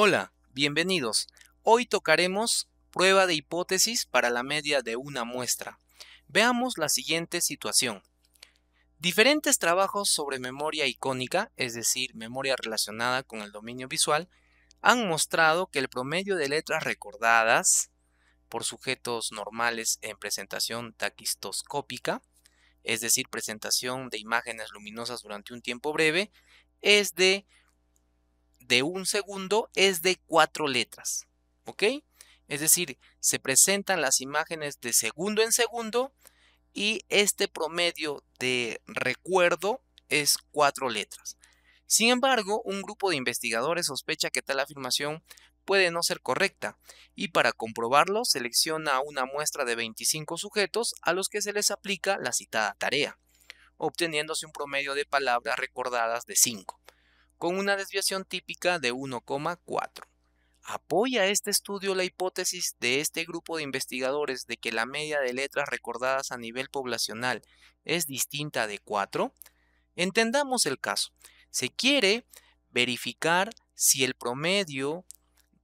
Hola, bienvenidos. Hoy tocaremos prueba de hipótesis para la media de una muestra. Veamos la siguiente situación. Diferentes trabajos sobre memoria icónica, es decir, memoria relacionada con el dominio visual, han mostrado que el promedio de letras recordadas por sujetos normales en presentación taquistoscópica, es decir, presentación de imágenes luminosas durante un tiempo breve, es de de un segundo es de cuatro letras. ¿Ok? Es decir, se presentan las imágenes de segundo en segundo y este promedio de recuerdo es cuatro letras. Sin embargo, un grupo de investigadores sospecha que tal afirmación puede no ser correcta y para comprobarlo selecciona una muestra de 25 sujetos a los que se les aplica la citada tarea, obteniéndose un promedio de palabras recordadas de cinco con una desviación típica de 1,4. Apoya este estudio la hipótesis de este grupo de investigadores de que la media de letras recordadas a nivel poblacional es distinta de 4. Entendamos el caso. Se quiere verificar si el promedio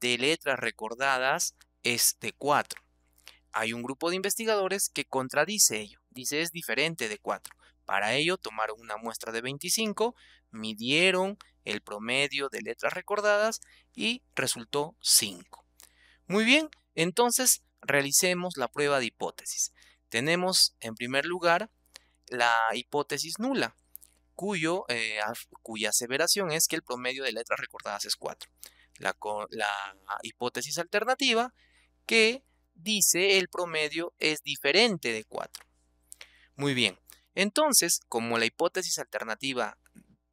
de letras recordadas es de 4. Hay un grupo de investigadores que contradice ello, dice es diferente de 4. Para ello tomaron una muestra de 25, midieron el promedio de letras recordadas y resultó 5. Muy bien, entonces realicemos la prueba de hipótesis. Tenemos en primer lugar la hipótesis nula, cuyo, eh, cuya aseveración es que el promedio de letras recordadas es 4. La, la hipótesis alternativa que dice el promedio es diferente de 4. Muy bien, entonces, como la hipótesis alternativa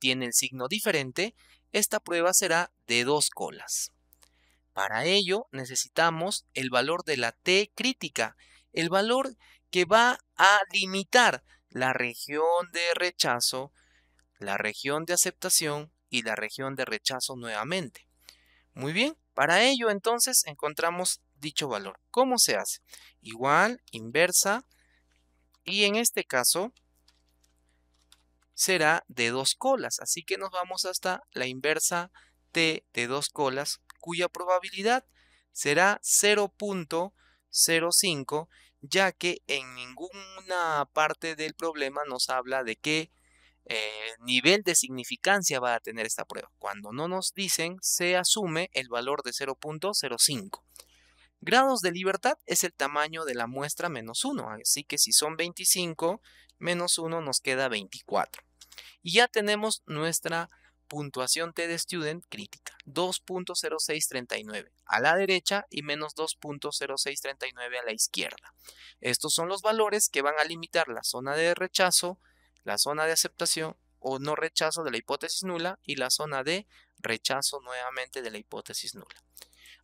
tiene el signo diferente, esta prueba será de dos colas. Para ello necesitamos el valor de la T crítica, el valor que va a limitar la región de rechazo, la región de aceptación y la región de rechazo nuevamente. Muy bien, para ello entonces encontramos dicho valor. ¿Cómo se hace? Igual, inversa y en este caso será de dos colas. Así que nos vamos hasta la inversa T de dos colas, cuya probabilidad será 0.05, ya que en ninguna parte del problema nos habla de qué eh, nivel de significancia va a tener esta prueba. Cuando no nos dicen, se asume el valor de 0.05. Grados de libertad es el tamaño de la muestra menos 1, así que si son 25, menos 1 nos queda 24. Y ya tenemos nuestra puntuación T de Student crítica, 2.0639 a la derecha y menos 2.0639 a la izquierda. Estos son los valores que van a limitar la zona de rechazo, la zona de aceptación o no rechazo de la hipótesis nula y la zona de rechazo nuevamente de la hipótesis nula.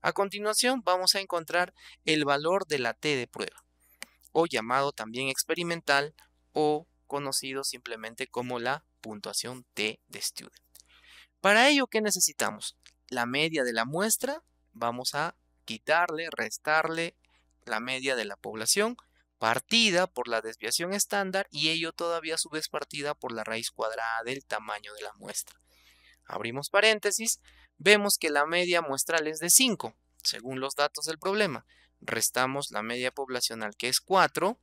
A continuación vamos a encontrar el valor de la T de prueba, o llamado también experimental o conocido simplemente como la puntuación T de Student. Para ello, ¿qué necesitamos? La media de la muestra, vamos a quitarle, restarle la media de la población, partida por la desviación estándar y ello todavía a su vez partida por la raíz cuadrada del tamaño de la muestra. Abrimos paréntesis, vemos que la media muestral es de 5, según los datos del problema. Restamos la media poblacional que es 4,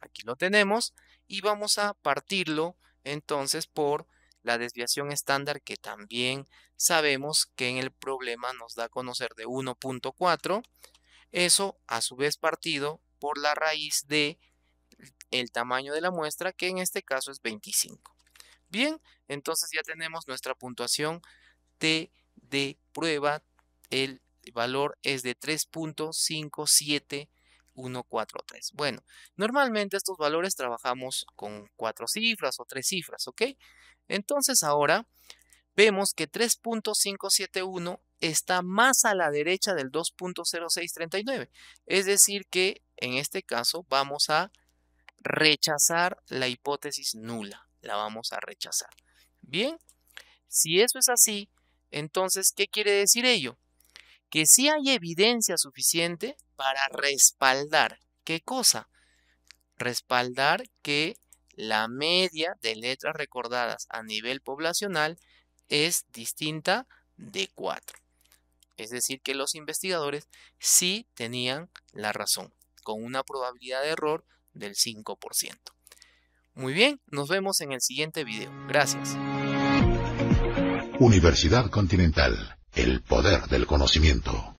aquí lo tenemos, y vamos a partirlo entonces por la desviación estándar que también sabemos que en el problema nos da a conocer de 1.4, eso a su vez partido por la raíz de el tamaño de la muestra que en este caso es 25. Bien, entonces ya tenemos nuestra puntuación T de prueba, el valor es de 3.57 1, Bueno, normalmente estos valores trabajamos con cuatro cifras o tres cifras, ¿ok? Entonces ahora vemos que 3.571 está más a la derecha del 2.0639. Es decir que en este caso vamos a rechazar la hipótesis nula. La vamos a rechazar. Bien, si eso es así, entonces, ¿qué quiere decir ello? que sí hay evidencia suficiente para respaldar. ¿Qué cosa? Respaldar que la media de letras recordadas a nivel poblacional es distinta de 4. Es decir, que los investigadores sí tenían la razón, con una probabilidad de error del 5%. Muy bien, nos vemos en el siguiente video. Gracias. Universidad Continental, el poder del conocimiento.